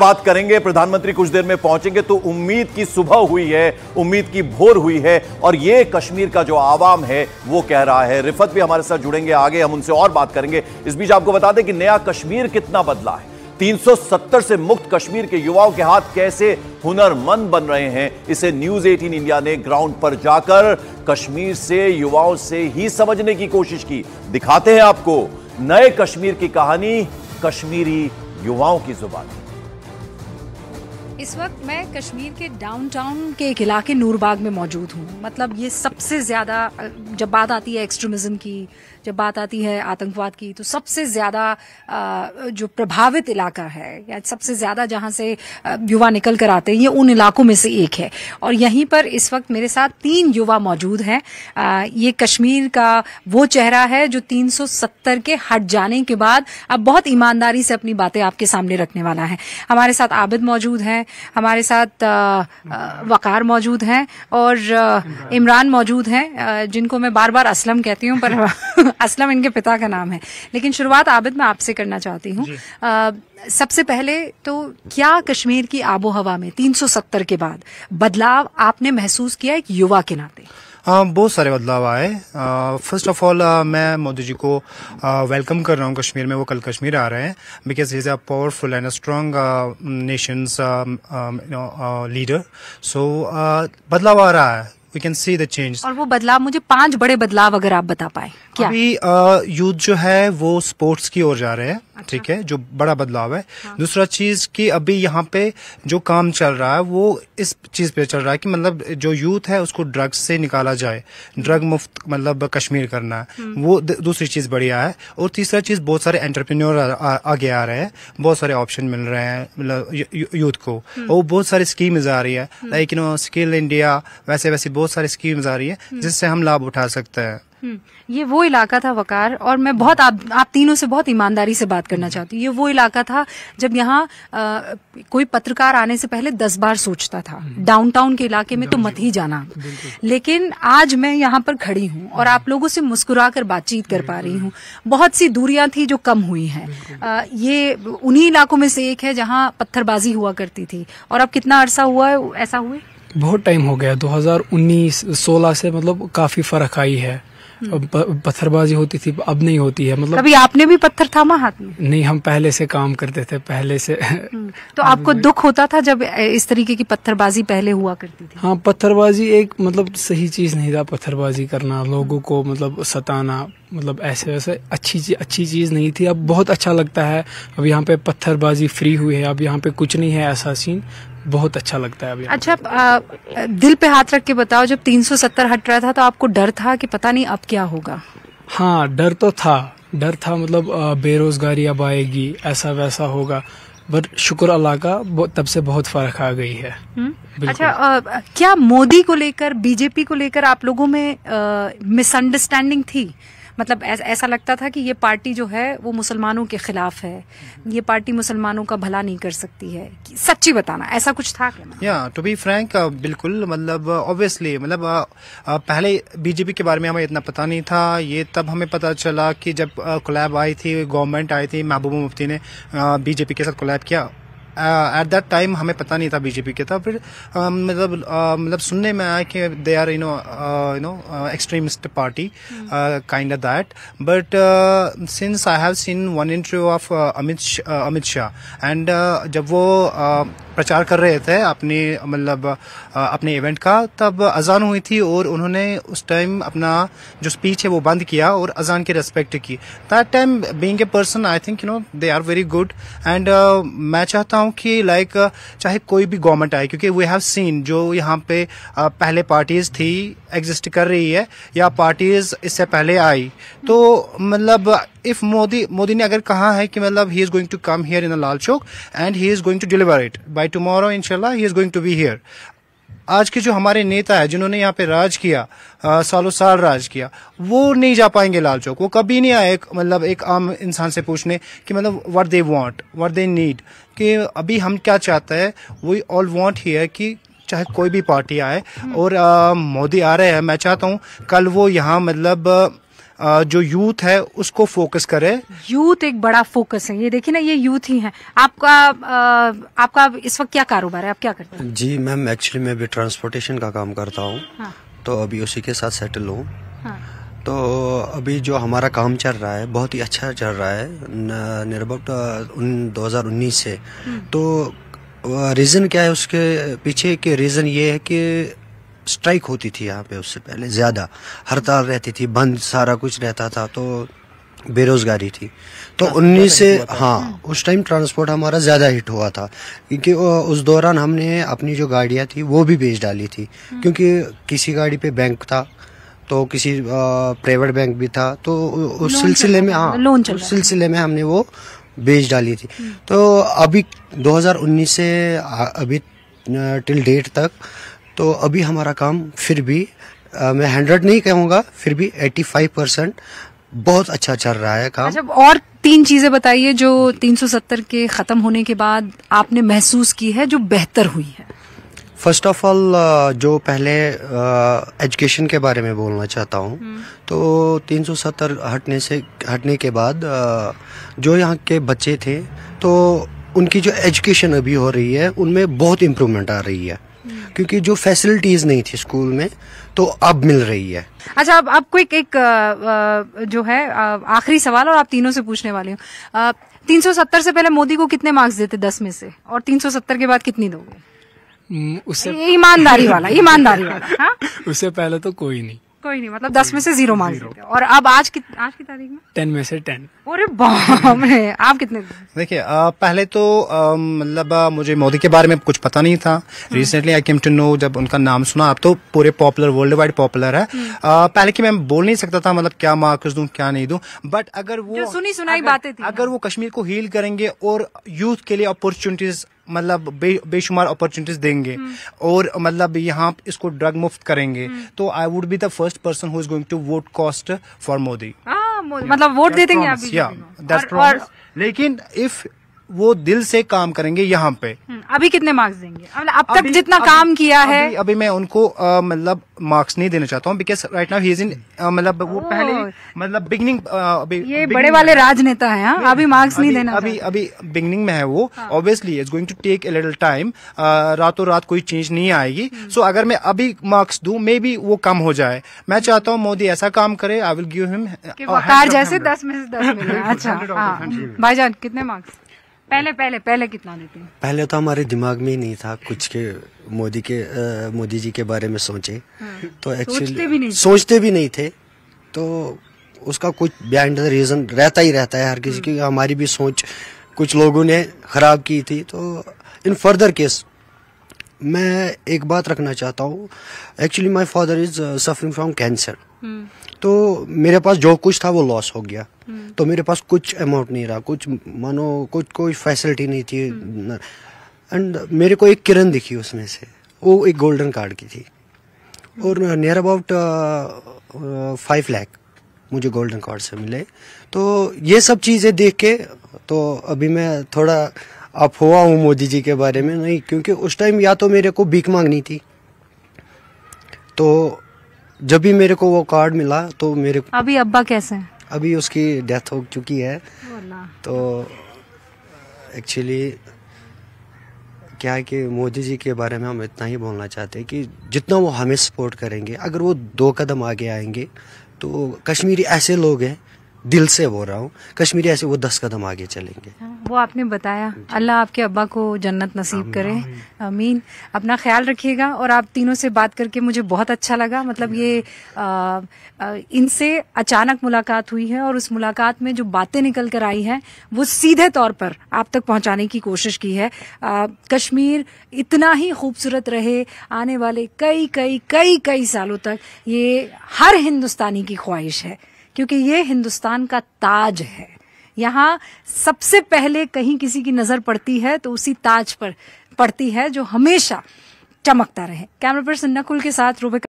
बात करेंगे प्रधानमंत्री कुछ देर में पहुंचेंगे तो उम्मीद की सुबह हुई है उम्मीद की भोर हुई है और ये कश्मीर का जो आवाम है वो कह रहा है रिफत भी हमारे साथ जुड़ेंगे आगे हम उनसे और बात करेंगे इस बीच आपको बता दें कि नया कश्मीर कितना बदला है 370 से मुक्त कश्मीर के युवाओं के हाथ कैसे हुनरमंद बन रहे हैं इसे न्यूज 18 इंडिया ने ग्राउंड पर जाकर कश्मीर से युवाओं से ही समझने की कोशिश की दिखाते हैं आपको नए कश्मीर की कहानी कश्मीरी युवाओं की जुबानी इस वक्त मैं कश्मीर के डाउनटाउन के एक इलाके नूरबाग में मौजूद हूँ मतलब ये सबसे ज़्यादा जब बात आती है एक्सट्रीमिज्म की जब बात आती है आतंकवाद की तो सबसे ज़्यादा जो प्रभावित इलाका है या सबसे ज़्यादा जहाँ से युवा निकल कर आते हैं ये उन इलाकों में से एक है और यहीं पर इस वक्त मेरे साथ तीन युवा मौजूद हैं ये कश्मीर का वो चेहरा है जो 370 के हट जाने के बाद अब बहुत ईमानदारी से अपनी बातें आपके सामने रखने वाला है हमारे साथ आबिद मौजूद हैं हमारे साथ वकार मौजूद हैं और इमरान मौजूद हैं जिनको मैं बार बार असलम कहती हूँ पर असलम इनके पिता का नाम है लेकिन शुरुआत आबिद मैं आपसे करना चाहती हूँ सबसे पहले तो क्या कश्मीर की आबो हवा में 370 के बाद बदलाव आपने महसूस किया एक युवा के नाते बहुत सारे बदलाव आए फर्स्ट ऑफ ऑल मैं मोदी जी को वेलकम कर रहा हूँ कश्मीर में वो कल कश्मीर आ रहे हैं because is a powerful and a strong nations leader so बदलाव आ रहा है we can see the change और वो बदलाव मुझे पांच बड़े बदलाव अगर आप बता पाए क्या अभी यूथ जो है वो स्पोर्ट्स की ओर जा रहे हैं अच्छा। ठीक है जो बड़ा बदलाव है हाँ। दूसरा चीज कि अभी यहाँ पे जो काम चल रहा है वो इस चीज पे चल रहा है कि मतलब जो यूथ है उसको ड्रग्स से निकाला जाए ड्रग मुफ्त मतलब कश्मीर करना है हम्म। वो दूसरी चीज बढ़िया है और तीसरा चीज बहुत सारे एंटरप्रेन्योर आगे आ रहे हैं बहुत सारे ऑप्शन मिल रहे हैं मतलब यूथ को हम्म। और बहुत सारी स्कीम्स आ रही है like you know skill India वैसे वैसे बहुत सारी स्कीम्स आ रही है हम्म। जिससे हम लाभ उठा सकते हैं हम्म। ये वो इलाका था वकार और मैं बहुत आप आप तीनों से बहुत ईमानदारी से बात करना चाहती हूँ ये वो इलाका था जब यहाँ कोई पत्रकार आने से पहले दस बार सोचता था डाउनटाउन हम्म। के इलाके में तो मत ही जाना लेकिन आज मैं यहाँ पर खड़ी हूँ और आप लोगों से मुस्कुरा कर बातचीत कर पा रही हूँ बहुत सी दूरियां थी जो कम हुई है ये उन्ही इलाकों में से एक है जहाँ पत्थरबाजी हुआ करती थी और अब कितना अरसा हुआ ऐसा हुए बहुत टाइम हो गया 2019 16 से मतलब काफी फर्क आई है हम्म। पत्थरबाजी होती थी अब नहीं होती है मतलब कभी आपने भी पत्थर थामा हाथ में नहीं हम पहले से काम करते थे पहले से हम्म। तो आपको दुख होता था जब इस तरीके की पत्थरबाजी पहले हुआ करती थी हाँ पत्थरबाजी एक मतलब सही चीज नहीं था पत्थरबाजी करना लोगों को मतलब सताना मतलब ऐसे वैसे अच्छी चीज अच्छी चीज़ नहीं थी अब बहुत अच्छा लगता है अब यहाँ पे पत्थरबाजी फ्री हुई है अब यहाँ पे कुछ नहीं है ऐसा सीन बहुत अच्छा लगता है अभी अच्छा आ, दिल पे हाथ रख के बताओ जब 370 हट रहा था तो आपको डर था कि पता नहीं अब क्या होगा हाँ डर तो था डर था मतलब बेरोजगारी अब आएगी ऐसा वैसा होगा बट शुक्र अल्लाह का तब से बहुत फर्क आ गई है हम्म। अच्छा आ, क्या मोदी को लेकर बीजेपी को लेकर आप लोगों में मिसअंडरस्टैंडिंग थी मतलब ऐस, ऐसा लगता था कि ये पार्टी जो है वो मुसलमानों के खिलाफ है हम्म। ये पार्टी मुसलमानों का भला नहीं कर सकती है सच्ची बताना ऐसा कुछ था या टू बी फ्रैंक बिल्कुल मतलब ऑब्वियसली मतलब पहले बीजेपी के बारे में हमें इतना पता नहीं था ये तब हमें पता चला कि जब कोलैब आई थी गवर्नमेंट आई थी महबूबा मुफ्ती ने बीजेपी के साथ कोलैब किया एट दैट टाइम हमें पता नहीं था बीजेपी के था फिर uh, मतलब uh, मतलब सुनने में आया कि they are you know you know extremist party kind of that but since I have seen one interview of Amit Amit Shah and जब वो uh, प्रचार कर रहे थे मतलब, अपने मतलब अपने इवेंट का तब अजान हुई थी और उन्होंने उस टाइम अपना जो स्पीच है वो बंद किया और अजान के रेस्पेक्ट की that time being a person I think you know they are very good and मैं चाहता हूँ कि लाइक चाहे कोई भी गवर्नमेंट आए क्योंकि वी हैव सीन जो यहाँ पे पहले पार्टीज़ थी एग्जिस्ट कर रही है या पार्टीज़ इससे पहले आई तो मतलब इफ़ मोदी मोदी ने अगर कहा है कि मतलब he is going to come here in Lal Chowk and he is going to deliver it by tomorrow इनशाला he is going to be here आज के जो हमारे नेता है जिन्होंने यहाँ पे राज किया सालों साल राज किया वो नहीं जा पाएंगे लाल चौक वो कभी नहीं आए मतलब एक आम इंसान से पूछने कि मतलब what they want what they need कि अभी हम क्या चाहते हैं वही ऑल वॉन्ट ही है कि चाहे कोई भी पार्टी आए हम्म। और मोदी आ रहे हैं मैं चाहता हूँ कल वो यहाँ मतलब जो यूथ है उसको फोकस करें यूथ एक बड़ा फोकस है ये देखिए ना ये यूथ ही है आपका आपका इस वक्त क्या कारोबार है आप क्या करते हैं जी मैम एक्चुअली मैं भी ट्रांसपोर्टेशन का काम करता हूँ हाँ। तो अभी उसी के साथ सेटल हूँ हाँ। तो अभी जो हमारा काम चल रहा है बहुत ही अच्छा चल रहा है निर्भर दो हजार से हम्म। तो रीज़न क्या है उसके पीछे के रीज़न ये है कि स्ट्राइक होती थी यहाँ पे उससे पहले ज़्यादा हड़ताल रहती थी बंद सारा कुछ रहता था तो बेरोजगारी थी तो हाँ, उन्नीस से हाँ हम्म। उस टाइम ट्रांसपोर्ट हमारा ज़्यादा हिट हुआ था क्योंकि उस दौरान हमने अपनी जो गाड़ियाँ थी वो भी बेच डाली थी हम्म। क्योंकि किसी गाड़ी पे बैंक था तो किसी प्राइवेट बैंक भी था तो उस सिलसिले में हाँ उस सिलसिले में हमने वो बेच डाली थी हम्म। तो अभी 2019 से अभी टिल डेट तक तो अभी हमारा काम फिर भी आ, मैं हंड्रेड नहीं कहूँगा फिर भी एट्टी फाइव परसेंट बहुत अच्छा चल रहा है काम अच्छा और तीन चीजें बताइए जो 370 के खत्म होने के बाद आपने महसूस की है जो बेहतर हुई है फर्स्ट ऑफ ऑल जो पहले एजुकेशन के बारे में बोलना चाहता हूँ हम्म। तो 370 हटने से हटने के बाद जो यहाँ के बच्चे थे तो उनकी जो एजुकेशन अभी हो रही है उनमें बहुत इम्प्रूवमेंट आ रही है क्योंकि जो फैसिलिटीज़ नहीं थी स्कूल में तो अब मिल रही है अच्छा अब आपको एक एक जो है आखिरी सवाल और आप तीनों से पूछने वाले हूँ तीन सौ सत्तर से पहले मोदी को कितने मार्क्स देते दस में से और तीन सौ सत्तर के बाद कितनी दोगे हम्म, उससे ईमानदारी वाला ईमानदारी वाला हाँ? उससे पहले तो कोई नहीं कोई नहीं मतलब दस में से जीरो मान और अब आज की आज की तारीख में टेन में से टेन अरे बाप रे आप कितने देखिए पहले तो मतलब मुझे मोदी के बारे में कुछ पता नहीं था recently I came to know जब उनका नाम सुना अब तो पूरे पॉपुलर वर्ल्ड वाइड पॉपुलर है आ, हम्म। पहले की मैं बोल नहीं सकता था मतलब क्या मार्क्स दू क्या नहीं दू बट अगर वो सुनी सुनाई बातें अगर हाँ। वो कश्मीर को हील करेंगे और यूथ के लिए अपॉर्चुनिटीज मतलब बे, बेशुमार अपॉर्चुनिटीज देंगे हम्म। और मतलब यहाँ इसको ड्रग मुफ्त करेंगे हम्म। तो I would be the first person who is going to vote cast for Modi मतलब वोट दे देंगे लेकिन इफ वो दिल से काम करेंगे यहाँ पे हम्म, अभी कितने मार्क्स देंगे अब तक अभी, जितना अभी, काम किया अभी, है अभी मैं उनको मतलब मार्क्स नहीं देना चाहता हूँ because right now he is in मतलब वो पहले मतलब बिगनिंग अभी ये बड़े वाले राजनेता है हाँ, अभी मार्क्स नहीं देना अभी अभी बिगनिंग में है वो obviously it's going to take a little time रातों रात कोई चेंज नहीं आएगी सो हम्म। अगर मैं अभी मार्क्स दू मे बी वो कम हो जाए मैं चाहता हूँ मोदी ऐसा काम करे आई विल गिव हिम जैसे दस में से दस अच्छा हाँ। भाईजान कितने मार्क्स पहले पहले पहले कितना देते हैं पहले तो हमारे दिमाग में ही नहीं था कुछ के मोदी के मोदी जी के बारे में सोचे हाँ। तो एक्चुअली सोचते भी नहीं थे तो उसका कुछ बिहाइंड द रीजन रहता ही रहता है हर किसी हाँ। की हमारी भी सोच कुछ लोगों ने खराब की थी तो इन फर्दर केस मैं एक बात रखना चाहता हूँ actually my father is suffering from cancer तो मेरे पास जो कुछ था वो लॉस हो गया तो मेरे पास कुछ अमाउंट नहीं रहा कुछ मानो कुछ कोई फैसिलिटी नहीं थी एंड मेरे को एक किरण दिखी उसमें से वो एक गोल्डन कार्ड की थी और नियर अबाउट फाइव लैख मुझे गोल्डन कार्ड से मिले तो ये सब चीज़ें देख के तो अभी मैं थोड़ा हुआ हूँ मोदी जी के बारे में नहीं क्योंकि उस टाइम या तो मेरे को भीख मांगनी थी तो जब भी मेरे को वो कार्ड मिला तो मेरे अभी अब्बा कैसे हैं अभी उसकी डेथ हो चुकी है तो एक्चुअली क्या है कि मोदी जी के बारे में हम इतना ही बोलना चाहते हैं कि जितना वो हमें सपोर्ट करेंगे अगर वो दो कदम आगे आएंगे तो कश्मीरी ऐसे लोग हैं दिल से बोल रहा हूँ कश्मीरी ऐसे वो दस कदम आगे चलेंगे वो आपने बताया अल्लाह आपके अब्बा को जन्नत नसीब करे अमीन अपना ख्याल रखिएगा और आप तीनों से बात करके मुझे बहुत अच्छा लगा मतलब ये इनसे अचानक मुलाकात हुई है और उस मुलाकात में जो बातें निकल कर आई है वो सीधे तौर पर आप तक पहुँचाने की कोशिश की है आ, कश्मीर इतना ही खूबसूरत रहे आने वाले कई कई कई कई सालों तक ये हर हिंदुस्तानी की ख्वाहिश है क्योंकि ये हिंदुस्तान का ताज है यहाँ सबसे पहले कहीं किसी की नज़र पड़ती है तो उसी ताज पर पड़ती है जो हमेशा चमकता रहे कैमरा पर्सन नकुल के साथ रूबे